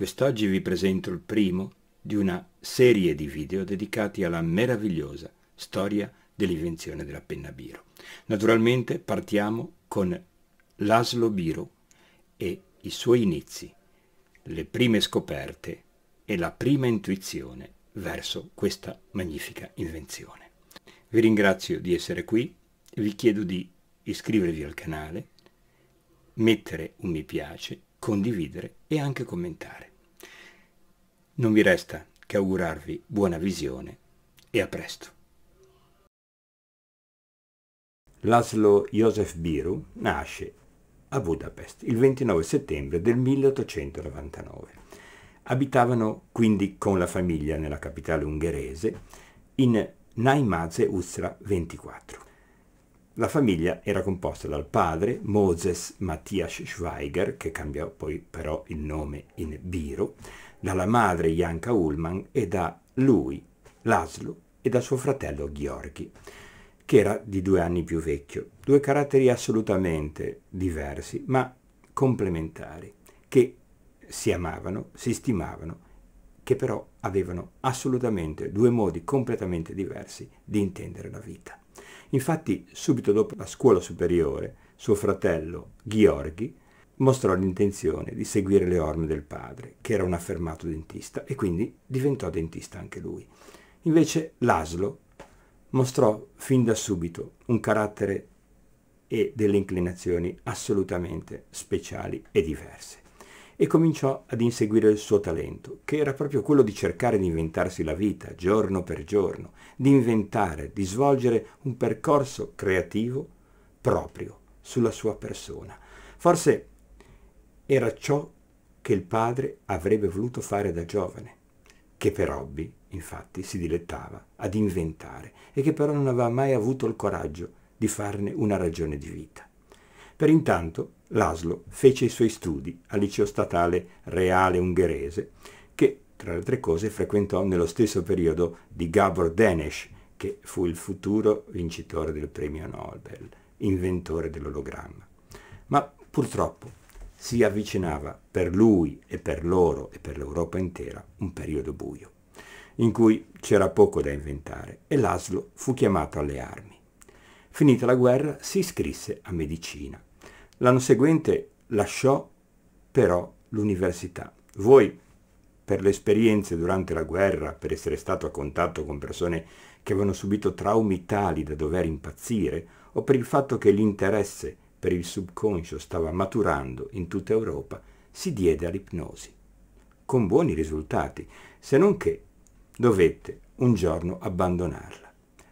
Quest'oggi vi presento il primo di una serie di video dedicati alla meravigliosa storia dell'invenzione della penna Biro. Naturalmente partiamo con l'Aslo Biro e i suoi inizi, le prime scoperte e la prima intuizione verso questa magnifica invenzione. Vi ringrazio di essere qui, vi chiedo di iscrivervi al canale, mettere un mi piace, condividere e anche commentare. Non vi resta che augurarvi buona visione e a presto. Laszlo Josef Biru nasce a Budapest il 29 settembre del 1899. Abitavano quindi con la famiglia nella capitale ungherese in Naimaze Ustra 24. La famiglia era composta dal padre Moses Matthias Schweiger, che cambiò poi però il nome in Biro, dalla madre Janka Ullmann e da lui, Laszlo, e da suo fratello Gheorghi, che era di due anni più vecchio. Due caratteri assolutamente diversi, ma complementari, che si amavano, si stimavano, che però avevano assolutamente due modi completamente diversi di intendere la vita. Infatti, subito dopo la scuola superiore, suo fratello Gheorghi mostrò l'intenzione di seguire le orme del padre, che era un affermato dentista, e quindi diventò dentista anche lui. Invece Laszlo mostrò fin da subito un carattere e delle inclinazioni assolutamente speciali e diverse e cominciò ad inseguire il suo talento, che era proprio quello di cercare di inventarsi la vita giorno per giorno, di inventare, di svolgere un percorso creativo proprio sulla sua persona. Forse era ciò che il padre avrebbe voluto fare da giovane, che per hobby, infatti, si dilettava ad inventare e che però non aveva mai avuto il coraggio di farne una ragione di vita. Per intanto Laszlo fece i suoi studi al liceo statale reale ungherese, che tra le altre cose frequentò nello stesso periodo di Gabor Denes, che fu il futuro vincitore del premio Nobel, inventore dell'ologramma. Ma purtroppo si avvicinava per lui e per loro e per l'Europa intera un periodo buio, in cui c'era poco da inventare e Laszlo fu chiamato alle armi. Finita la guerra si iscrisse a medicina L'anno seguente lasciò però l'università. Voi, per le esperienze durante la guerra, per essere stato a contatto con persone che avevano subito traumi tali da dover impazzire, o per il fatto che l'interesse per il subconscio stava maturando in tutta Europa, si diede all'ipnosi, con buoni risultati, se non che dovette un giorno abbandonarla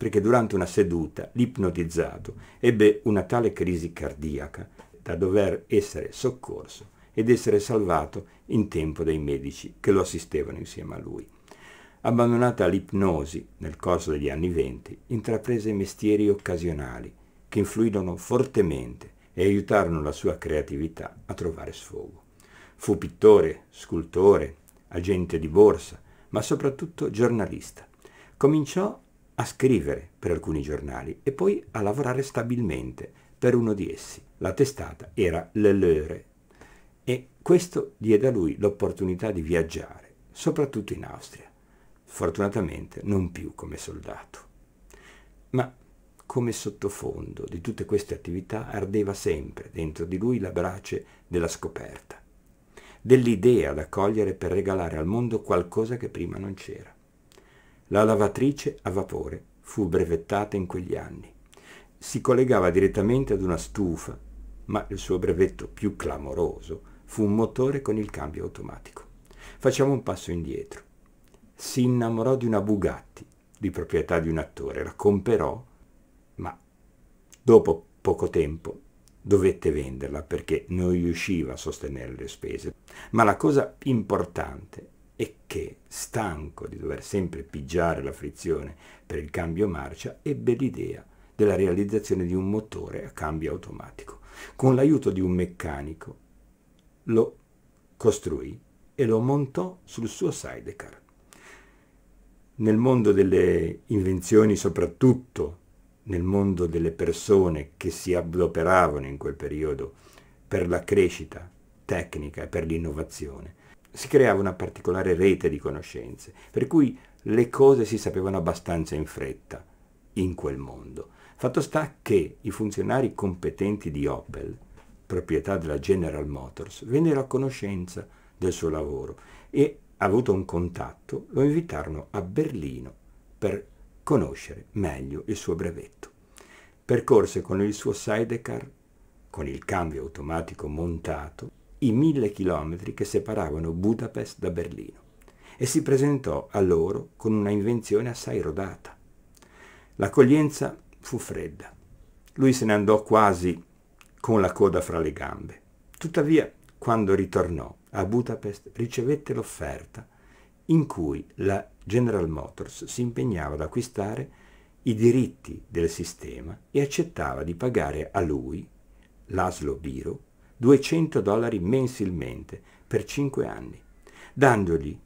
perché durante una seduta l'ipnotizzato ebbe una tale crisi cardiaca da dover essere soccorso ed essere salvato in tempo dai medici che lo assistevano insieme a lui. Abbandonata l'ipnosi nel corso degli anni venti, intraprese mestieri occasionali che influirono fortemente e aiutarono la sua creatività a trovare sfogo. Fu pittore, scultore, agente di borsa, ma soprattutto giornalista. Cominciò a scrivere per alcuni giornali e poi a lavorare stabilmente per uno di essi. La testata era L'Eleure e questo diede a lui l'opportunità di viaggiare, soprattutto in Austria. Fortunatamente non più come soldato. Ma come sottofondo di tutte queste attività ardeva sempre dentro di lui la brace della scoperta, dell'idea da cogliere per regalare al mondo qualcosa che prima non c'era. La lavatrice a vapore fu brevettata in quegli anni si collegava direttamente ad una stufa, ma il suo brevetto più clamoroso fu un motore con il cambio automatico. Facciamo un passo indietro. Si innamorò di una Bugatti, di proprietà di un attore, la comperò, ma dopo poco tempo dovette venderla perché non riusciva a sostenere le spese. Ma la cosa importante è che, stanco di dover sempre pigiare la frizione per il cambio marcia, ebbe l'idea della realizzazione di un motore a cambio automatico. Con l'aiuto di un meccanico lo costruì e lo montò sul suo sidecar. Nel mondo delle invenzioni, soprattutto nel mondo delle persone che si adoperavano in quel periodo per la crescita tecnica e per l'innovazione, si creava una particolare rete di conoscenze, per cui le cose si sapevano abbastanza in fretta in quel mondo. Fatto sta che i funzionari competenti di Opel, proprietà della General Motors, vennero a conoscenza del suo lavoro e, avuto un contatto, lo invitarono a Berlino per conoscere meglio il suo brevetto. Percorse con il suo sidecar, con il cambio automatico montato, i mille chilometri che separavano Budapest da Berlino e si presentò a loro con una invenzione assai rodata. L'accoglienza fu fredda. Lui se ne andò quasi con la coda fra le gambe. Tuttavia, quando ritornò a Budapest, ricevette l'offerta in cui la General Motors si impegnava ad acquistare i diritti del sistema e accettava di pagare a lui, Laszlo Biro, 200 dollari mensilmente per 5 anni, dandogli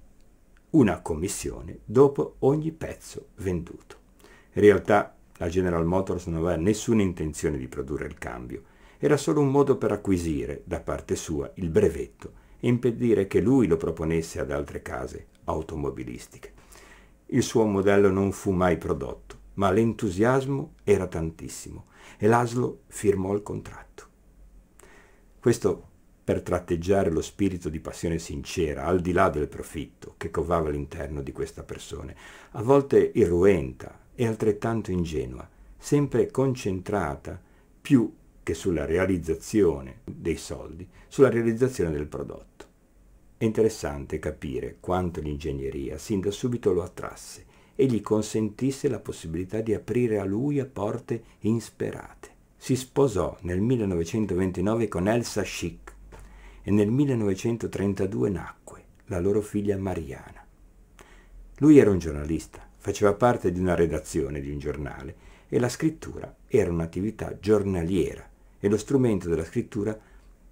una commissione dopo ogni pezzo venduto. In realtà la General Motors non aveva nessuna intenzione di produrre il cambio, era solo un modo per acquisire, da parte sua, il brevetto e impedire che lui lo proponesse ad altre case automobilistiche. Il suo modello non fu mai prodotto, ma l'entusiasmo era tantissimo e l'Aslo firmò il contratto. Questo per tratteggiare lo spirito di passione sincera, al di là del profitto, che covava l'interno di questa persona, a volte irruenta, e altrettanto ingenua, sempre concentrata più che sulla realizzazione dei soldi, sulla realizzazione del prodotto. È interessante capire quanto l'ingegneria sin da subito lo attrasse e gli consentisse la possibilità di aprire a lui a porte insperate. Si sposò nel 1929 con Elsa Schick e nel 1932 nacque la loro figlia Mariana. Lui era un giornalista, faceva parte di una redazione di un giornale e la scrittura era un'attività giornaliera e lo strumento della scrittura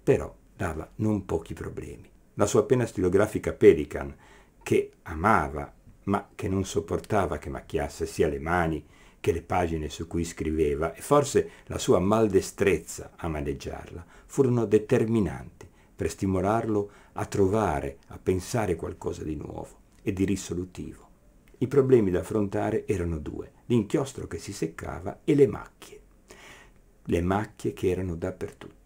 però dava non pochi problemi. La sua penna stilografica Pelican, che amava ma che non sopportava che macchiasse sia le mani che le pagine su cui scriveva e forse la sua maldestrezza a maneggiarla furono determinanti per stimolarlo a trovare, a pensare qualcosa di nuovo e di risolutivo. I problemi da affrontare erano due, l'inchiostro che si seccava e le macchie. Le macchie che erano dappertutto.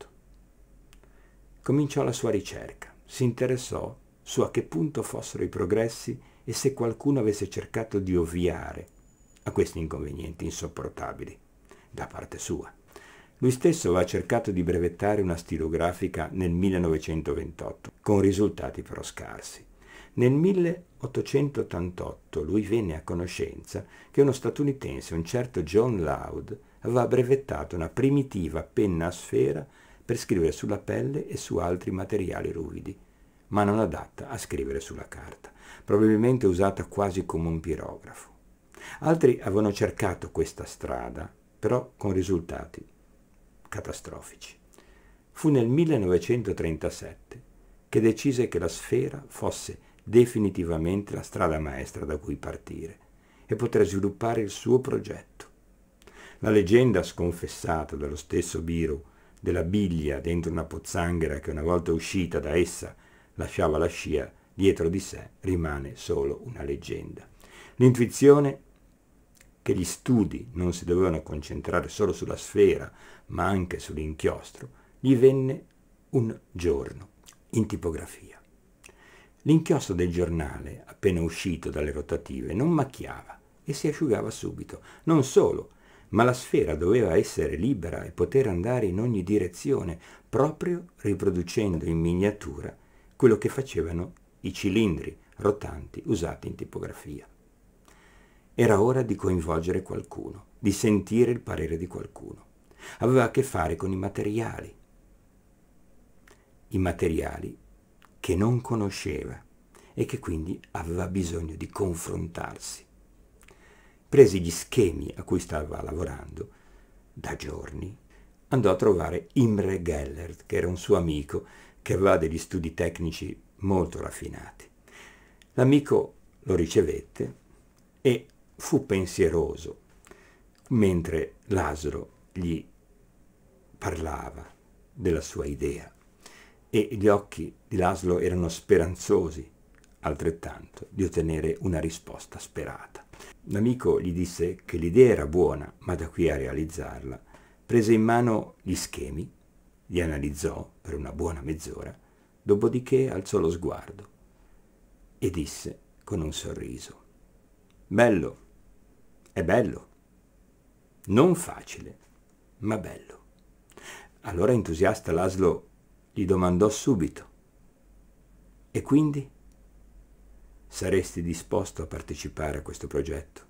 Cominciò la sua ricerca, si interessò su a che punto fossero i progressi e se qualcuno avesse cercato di ovviare a questi inconvenienti insopportabili da parte sua. Lui stesso aveva cercato di brevettare una stilografica nel 1928, con risultati però scarsi. Nel 1888 lui venne a conoscenza che uno statunitense, un certo John Loud, aveva brevettato una primitiva penna a sfera per scrivere sulla pelle e su altri materiali ruvidi, ma non adatta a scrivere sulla carta, probabilmente usata quasi come un pirografo. Altri avevano cercato questa strada, però con risultati catastrofici. Fu nel 1937 che decise che la sfera fosse definitivamente la strada maestra da cui partire e poter sviluppare il suo progetto. La leggenda sconfessata dallo stesso Biru della biglia dentro una pozzanghera che una volta uscita da essa lasciava la scia dietro di sé rimane solo una leggenda. L'intuizione che gli studi non si dovevano concentrare solo sulla sfera, ma anche sull'inchiostro, gli venne un giorno in tipografia. L'inchiostro del giornale, appena uscito dalle rotative, non macchiava e si asciugava subito. Non solo, ma la sfera doveva essere libera e poter andare in ogni direzione, proprio riproducendo in miniatura quello che facevano i cilindri rotanti usati in tipografia. Era ora di coinvolgere qualcuno, di sentire il parere di qualcuno. Aveva a che fare con i materiali. I materiali che non conosceva e che quindi aveva bisogno di confrontarsi. Presi gli schemi a cui stava lavorando da giorni, andò a trovare Imre Gellert, che era un suo amico che aveva degli studi tecnici molto raffinati. L'amico lo ricevette e fu pensieroso mentre l'asro gli parlava della sua idea e gli occhi di Laszlo erano speranzosi altrettanto di ottenere una risposta sperata. L'amico gli disse che l'idea era buona, ma da qui a realizzarla, prese in mano gli schemi, li analizzò per una buona mezz'ora, dopodiché alzò lo sguardo e disse con un sorriso, bello, è bello, non facile, ma bello. Allora entusiasta Laszlo gli domandò subito. E quindi? Saresti disposto a partecipare a questo progetto?